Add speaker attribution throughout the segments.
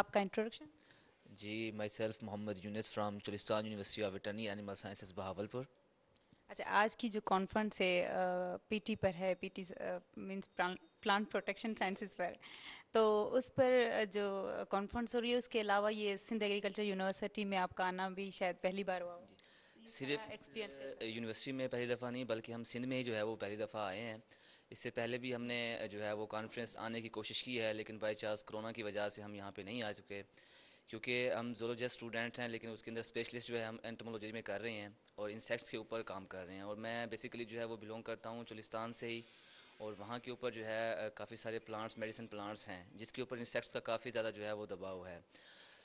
Speaker 1: आपका इंट्रोडक्शन जी myself Mohammad Younis from Cholistan university of veterinary animal sciences Bahawalpur
Speaker 2: अच्छा आज की जो कॉन्फ्रेंस है पीटी पर है PT means plant protection sciences पर तो उस पर जो कॉन्फ्रेंस हो रही है उसके अलावा ये सिंध एग्रीकल्चर यूनिवर्सिटी में आपका आना भी शायद पहली बार हुआ
Speaker 1: सिर्फ एक्सपीरियंस यूनिवर्सिटी में पहली दफ़ा नहीं बल्कि हम सिंध में ही जो है वो पहली दफ़ा आए हैं इससे पहले भी हमने जो है वो कॉन्फ्रेंस आने की कोशिश की है लेकिन बाई चांस कोरोना की वजह से हम यहाँ पर नहीं आ चुके क्योंकि हम जोलोजस्ट स्टूडेंट हैं लेकिन उसके अंदर स्पेशलिस्ट जो है हम एंटमोलोजी में कर रहे हैं और इंसेक्ट्स के ऊपर काम कर रहे हैं और मैं बेसिकली जो है वो बिलोंग करता हूँ चुलिस्तान से ही और वहाँ के ऊपर जो है काफ़ी सारे प्लांट्स मेडिसिन प्लांट्स हैं जिसके ऊपर इंसेक्ट्स का काफ़ी ज़्यादा जो है वो दबाव है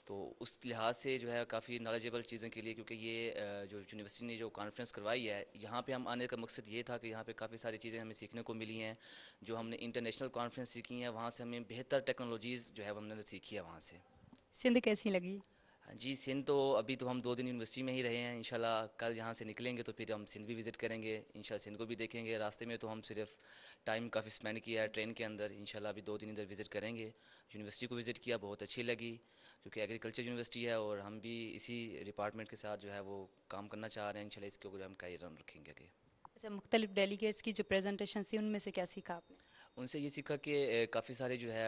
Speaker 1: तो उस लिहाज से जो है काफ़ी नॉलेजेबल चीज़ों के लिए क्योंकि ये जो यूनिवर्सिटी ने जो कॉन्फ्रेंस करवाई है यहाँ पे हम आने का मकसद ये था कि यहाँ पे काफ़ी सारी चीज़ें हमें सीखने को मिली हैं जो हमने इंटरनेशनल कॉन्फ्रेंस सीखी हैं वहाँ से हमें बेहतर टेक्नोलॉजीज़ जो है हमने सीखी है वहाँ से
Speaker 2: सिंध कैसी लगी
Speaker 1: हाँ जी सिंध तो अभी तो हम दो दिन यूनिवर्सिटी में ही रहे हैं इंशाल्लाह कल यहाँ से निकलेंगे तो फिर हम सिंध भी विज़िट करेंगे इन सिंध को भी देखेंगे रास्ते में तो हम सिर्फ टाइम काफ़ी स्पेंड किया है ट्रेन के अंदर इनशाला अभी दो दिन इधर विज़िट करेंगे यूनिवर्सिटी को विज़िट किया बहुत अच्छी लगी क्योंकि एग्रीकल्चर यूनिवर्सिटी है और हम भी इसी डिपार्टमेंट के साथ जो है वो काम करना चाह रहे हैं इनशाला इसके ऊपर हम कैरी रन रखेंगे आगे
Speaker 2: अच्छा मुख्तलिफ डेलीगेट्स की जो प्रेजेंटेशन थी उनमें से क्या सीखा आपने
Speaker 1: उनसे ये सीखा कि काफ़ी सारे जो है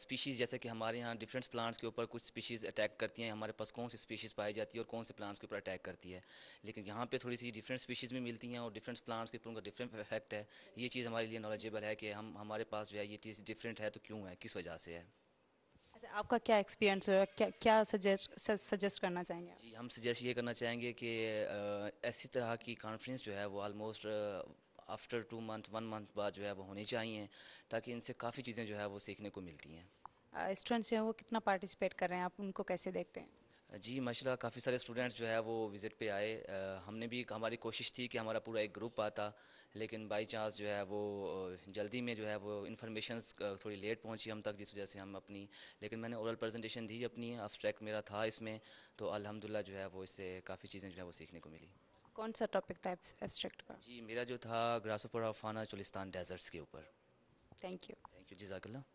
Speaker 1: स्पीशीज़ जैसे कि हमारे यहाँ डिफरेंट प्लांट्स के ऊपर कुछ स्पीशीज़ अटैक करती हैं हमारे पास कौन सी स्पीशीज़ पाई जाती है और कौन से प्लांट्स के ऊपर अटैक करती है लेकिन यहाँ पे थोड़ी सी डिफरेंट स्पीशीज़ भी मिलती हैं और डिफरेंट प्लांट्स के ऊपर उनका डिफरेंट इफेक्ट है ये चीज़ हमारे लिए नॉलेजेबल है कि हम हमारे पास जो है ये चीज़ डिफरेंट है तो क्यों है किस वजह से है
Speaker 2: अच्छा, आपका क्या एक्सपीरियंस हो क्या क्या सजेस्ट सजेस्ट करना चाहेंगे जी
Speaker 1: हम सजेस्ट ये करना चाहेंगे कि ऐसी तरह की कॉन्फ्रेंस जो है वो almost after two month one month बाद जो है वो होनी चाहिए ताकि इनसे काफ़ी चीज़ें जो है वो सीखने को मिलती
Speaker 2: हैं स्टूडेंट्स जो हैं वो कितना पार्टिसिपेट कर रहे हैं आप उनको कैसे देखते हैं
Speaker 1: जी माशा काफ़ी सारे स्टूडेंट्स जो है वो विज़िट पे आए आ, हमने भी हमारी कोशिश थी कि हमारा पूरा एक ग्रुप आता लेकिन बाई चांस जो है वो जल्दी में जो है वो इन्फॉर्मेशन थोड़ी लेट पहुंची हम तक जिस वजह से हम अपनी लेकिन मैंने ओरल प्रेजेंटेशन दी अपनी अब्सट्रैक्ट मेरा था इसमें तो अलहमदिल्ला जो है वो इससे काफ़ी चीज़ें जो है वो सीखने को मिली
Speaker 2: कौन सा टॉपिक था एब्स्ट्रैक्ट का जी
Speaker 1: मेरा जो था ग्रासोपोरा फाना चुलिस्तान डेजर्ट्स के ऊपर
Speaker 2: थैंक यू थैंक यू जजाकल्ला